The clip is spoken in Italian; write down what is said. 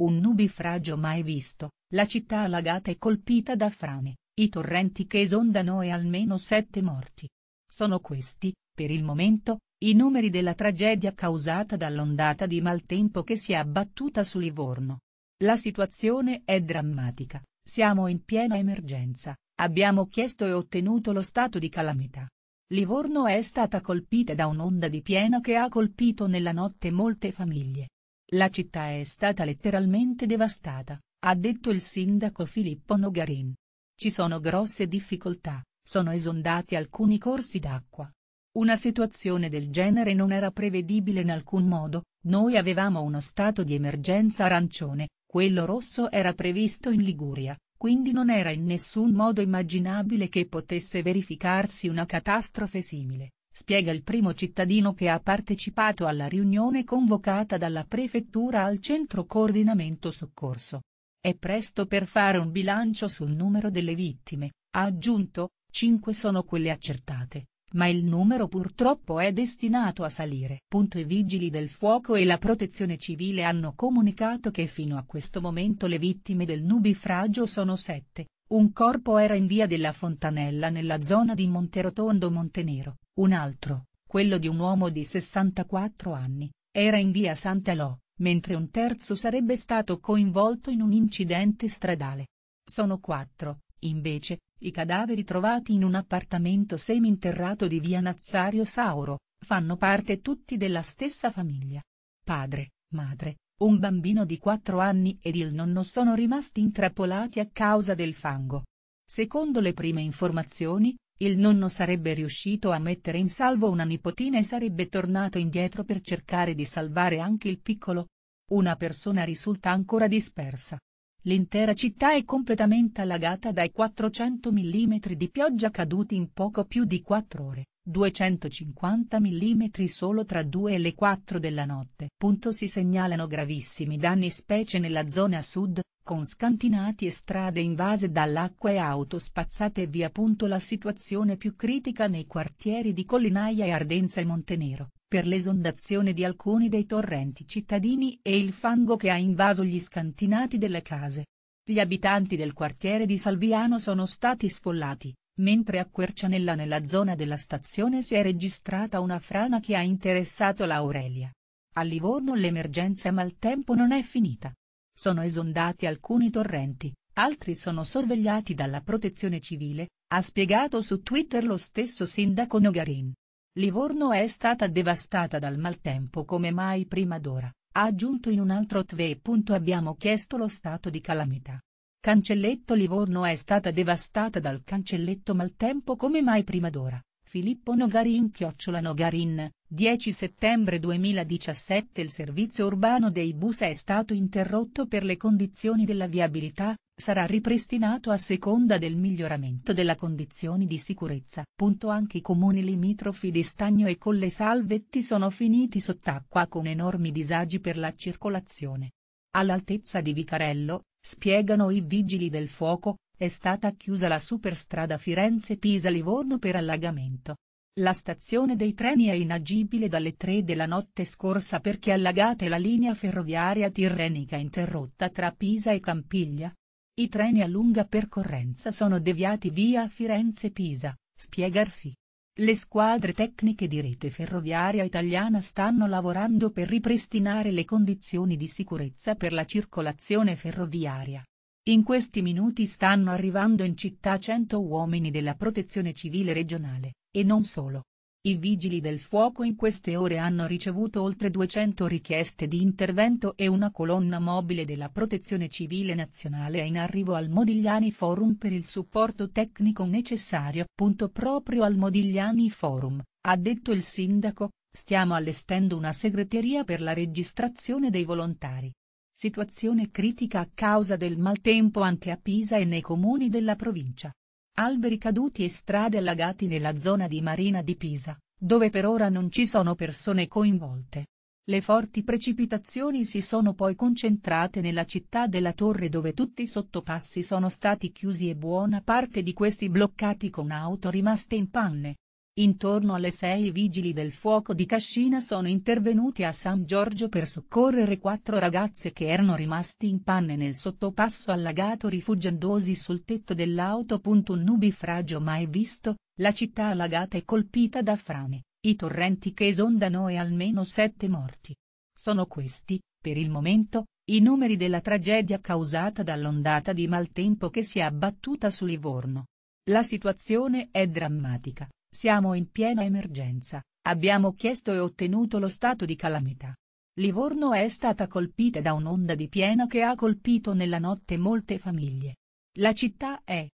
Un nubifragio mai visto, la città allagata e colpita da frane, i torrenti che esondano e almeno sette morti. Sono questi, per il momento, i numeri della tragedia causata dall'ondata di maltempo che si è abbattuta su Livorno. La situazione è drammatica, siamo in piena emergenza, abbiamo chiesto e ottenuto lo stato di calamità. Livorno è stata colpita da un'onda di piena che ha colpito nella notte molte famiglie, la città è stata letteralmente devastata, ha detto il sindaco Filippo Nogarin. Ci sono grosse difficoltà, sono esondati alcuni corsi d'acqua. Una situazione del genere non era prevedibile in alcun modo, noi avevamo uno stato di emergenza arancione, quello rosso era previsto in Liguria, quindi non era in nessun modo immaginabile che potesse verificarsi una catastrofe simile spiega il primo cittadino che ha partecipato alla riunione convocata dalla prefettura al centro coordinamento soccorso. È presto per fare un bilancio sul numero delle vittime, ha aggiunto, 5 sono quelle accertate, ma il numero purtroppo è destinato a salire. I vigili del fuoco e la protezione civile hanno comunicato che fino a questo momento le vittime del nubifragio sono sette. Un corpo era in via della Fontanella nella zona di Monterotondo Montenero, un altro, quello di un uomo di 64 anni, era in via Santalò, mentre un terzo sarebbe stato coinvolto in un incidente stradale. Sono quattro, invece, i cadaveri trovati in un appartamento seminterrato di via Nazario Sauro, fanno parte tutti della stessa famiglia. Padre, madre, un bambino di quattro anni ed il nonno sono rimasti intrappolati a causa del fango. Secondo le prime informazioni, il nonno sarebbe riuscito a mettere in salvo una nipotina e sarebbe tornato indietro per cercare di salvare anche il piccolo. Una persona risulta ancora dispersa. L'intera città è completamente allagata dai 400 mm di pioggia caduti in poco più di quattro ore. 250 mm solo tra 2 e le 4 della notte. Punto si segnalano gravissimi danni specie nella zona sud, con scantinati e strade invase dall'acqua e auto spazzate via. Punto la situazione più critica nei quartieri di Collinaia e Ardenza e Montenero, per l'esondazione di alcuni dei torrenti cittadini e il fango che ha invaso gli scantinati delle case. Gli abitanti del quartiere di Salviano sono stati sfollati, mentre a Quercianella nella zona della stazione si è registrata una frana che ha interessato l'Aurelia. A Livorno l'emergenza maltempo non è finita. Sono esondati alcuni torrenti, altri sono sorvegliati dalla protezione civile, ha spiegato su Twitter lo stesso sindaco Nogarin. Livorno è stata devastata dal maltempo come mai prima d'ora, ha aggiunto in un altro tve. Abbiamo chiesto lo stato di calamità Cancelletto Livorno è stata devastata dal cancelletto maltempo come mai prima d'ora. Filippo Nogarin Chiocciola Nogarin, 10 settembre 2017 Il servizio urbano dei bus è stato interrotto per le condizioni della viabilità, sarà ripristinato a seconda del miglioramento della condizione di sicurezza. Punto anche i comuni limitrofi di Stagno e Colle Salvetti sono finiti sott'acqua con enormi disagi per la circolazione. All'altezza di Vicarello, Spiegano i vigili del fuoco, è stata chiusa la superstrada Firenze-Pisa-Livorno per allagamento. La stazione dei treni è inagibile dalle 3 della notte scorsa perché allagata è la linea ferroviaria tirrenica interrotta tra Pisa e Campiglia. I treni a lunga percorrenza sono deviati via Firenze-Pisa, spiega Arfi. Le squadre tecniche di rete ferroviaria italiana stanno lavorando per ripristinare le condizioni di sicurezza per la circolazione ferroviaria. In questi minuti stanno arrivando in città 100 uomini della protezione civile regionale, e non solo, i vigili del fuoco in queste ore hanno ricevuto oltre 200 richieste di intervento e una colonna mobile della Protezione Civile Nazionale è in arrivo al Modigliani Forum per il supporto tecnico necessario. Proprio al Modigliani Forum, ha detto il sindaco, stiamo allestendo una segreteria per la registrazione dei volontari. Situazione critica a causa del maltempo anche a Pisa e nei comuni della provincia alberi caduti e strade allagati nella zona di Marina di Pisa, dove per ora non ci sono persone coinvolte. Le forti precipitazioni si sono poi concentrate nella città della Torre dove tutti i sottopassi sono stati chiusi e buona parte di questi bloccati con auto rimaste in panne. Intorno alle sei vigili del fuoco di Cascina sono intervenuti a San Giorgio per soccorrere quattro ragazze che erano rimasti in panne nel sottopasso allagato rifugiandosi sul tetto dell'auto. Un nubifragio mai visto, la città allagata e colpita da frane, i torrenti che esondano e almeno sette morti. Sono questi, per il momento, i numeri della tragedia causata dall'ondata di maltempo che si è abbattuta su Livorno. La situazione è drammatica. Siamo in piena emergenza, abbiamo chiesto e ottenuto lo stato di calamità. Livorno è stata colpita da un'onda di piena che ha colpito nella notte molte famiglie. La città è,